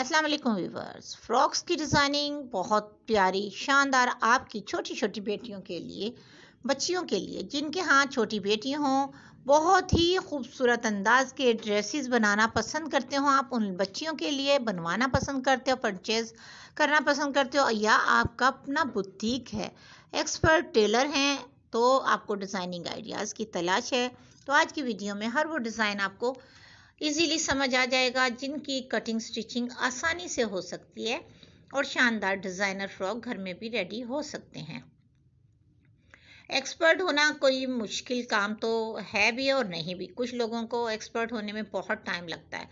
अस्सलाम वालेकुम viewers frocks की डिज़ाइनिंग बहुत प्यारी शानदार आपकी छोटी छोटी बेटियों के लिए बच्चियों के लिए जिनके हाथ छोटी बेटी हों बहुत ही खूबसूरत अंदाज के ड्रेसेस बनाना पसंद करते हो आप उन बच्चियों के लिए बनवाना पसंद करते हो परचेज करना पसंद करते हो या आपका अपना बुटीक है एक्सपर्ट टेलर हैं तो आपको डिज़ाइनिंग आइडियाज़ की तलाश है तो आज की वीडियो में हर वो डिज़ाइन आपको इजीली समझ आ जाएगा जिनकी कटिंग स्टिचिंग आसानी से हो सकती है और शानदार डिज़ाइनर फ्रॉक घर में भी रेडी हो सकते हैं एक्सपर्ट होना कोई मुश्किल काम तो है भी और नहीं भी कुछ लोगों को एक्सपर्ट होने में बहुत टाइम लगता है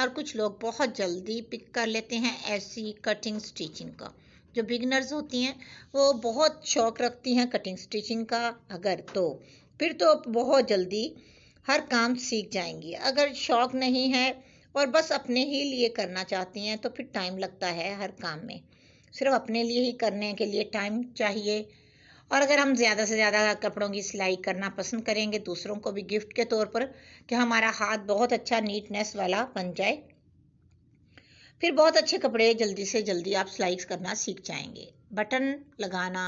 और कुछ लोग बहुत जल्दी पिक कर लेते हैं ऐसी कटिंग स्टिचिंग का जो बिगनर्स होती हैं वो बहुत शौक रखती हैं कटिंग स्टिचिंग का अगर तो फिर तो बहुत जल्दी हर काम सीख जाएंगी अगर शौक नहीं है और बस अपने ही लिए करना चाहती हैं तो फिर टाइम लगता है हर काम में सिर्फ अपने लिए ही करने के लिए टाइम चाहिए और अगर हम ज़्यादा से ज़्यादा कपड़ों की सिलाई करना पसंद करेंगे दूसरों को भी गिफ्ट के तौर पर कि हमारा हाथ बहुत अच्छा नीटनेस वाला बन जाए फिर बहुत अच्छे कपड़े जल्दी से जल्दी आप सिलाई करना सीख जाएंगे बटन लगाना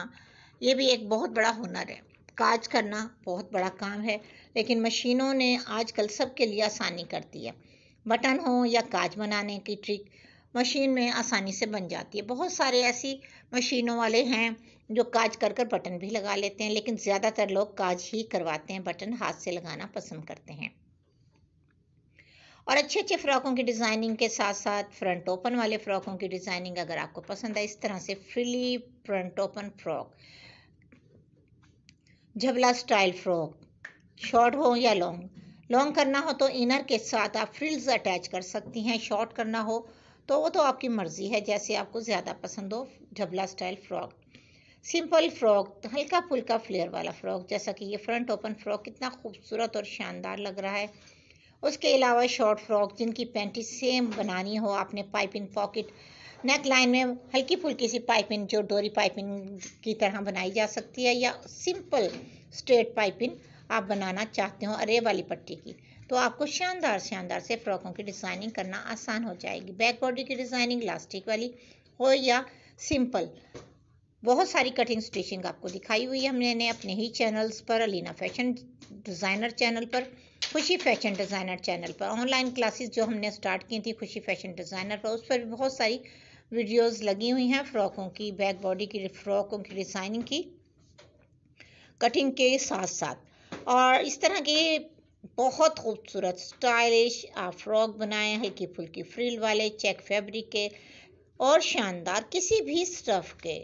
ये भी एक बहुत बड़ा हुनर है काज करना बहुत बड़ा काम है लेकिन मशीनों ने आजकल सबके लिए आसानी कर दी है बटन हो या काज बनाने की ट्रिक मशीन में आसानी से बन जाती है बहुत सारे ऐसी मशीनों वाले हैं जो काज कर कर बटन भी लगा लेते हैं लेकिन ज़्यादातर लोग काज ही करवाते हैं बटन हाथ से लगाना पसंद करते हैं और अच्छे अच्छे फ्रॉकों की डिज़ाइनिंग के साथ साथ फ्रंट ओपन वाले फ्रॉकों की डिज़ाइनिंग अगर आपको पसंद है इस तरह से फ्रीली फ्रंट ओपन फ्रॉक झबला स्टाइल फ्रॉक शॉर्ट हो या लॉन्ग लॉन्ग करना हो तो इनर के साथ आप फ्रिल्स अटैच कर सकती हैं शॉर्ट करना हो तो वो तो आपकी मर्ज़ी है जैसे आपको ज़्यादा पसंद हो झबला स्टाइल फ्रॉक सिंपल फ्रॉक हल्का फुल्का फ्लेयर वाला फ्रॉक जैसा कि ये फ्रंट ओपन फ्रॉक कितना खूबसूरत और शानदार लग रहा है उसके अलावा शॉर्ट फ्रॉक जिनकी पैंटी सेम बनानी हो आपने पाइपिंग पॉकेट नेक लाइन में हल्की फुल्की सी पाइपिंग जो डोरी पाइपिंग की तरह बनाई जा सकती है या सिंपल स्ट्रेट पाइपिंग आप बनाना चाहते हो अरे वाली पट्टी की तो आपको शानदार शानदार से फ्रॉकों की डिज़ाइनिंग करना आसान हो जाएगी बैक बॉडी की डिज़ाइनिंग लास्टिक वाली हो या सिंपल बहुत सारी कटिंग स्टिचिंग आपको दिखाई हुई है हमने अपने ही चैनल्स पर अलीना फैशन डिज़ाइनर चैनल पर खुशी फैशन डिज़ाइनर चैनल पर ऑनलाइन क्लासेस जो हमने स्टार्ट की थी खुशी फैशन डिज़ाइनर पर उस पर भी बहुत सारी वीडियोस लगी हुई हैं फ्रॉकों की बैक बॉडी की फ्रॉकों की डिज़ाइनिंग की कटिंग के साथ साथ और इस तरह के बहुत खूबसूरत स्टाइलिश आप फ्रॉक बनाए हल्की फुल्की फ्रिल वाले चेक फैब्रिक के और शानदार किसी भी स्टफ़ के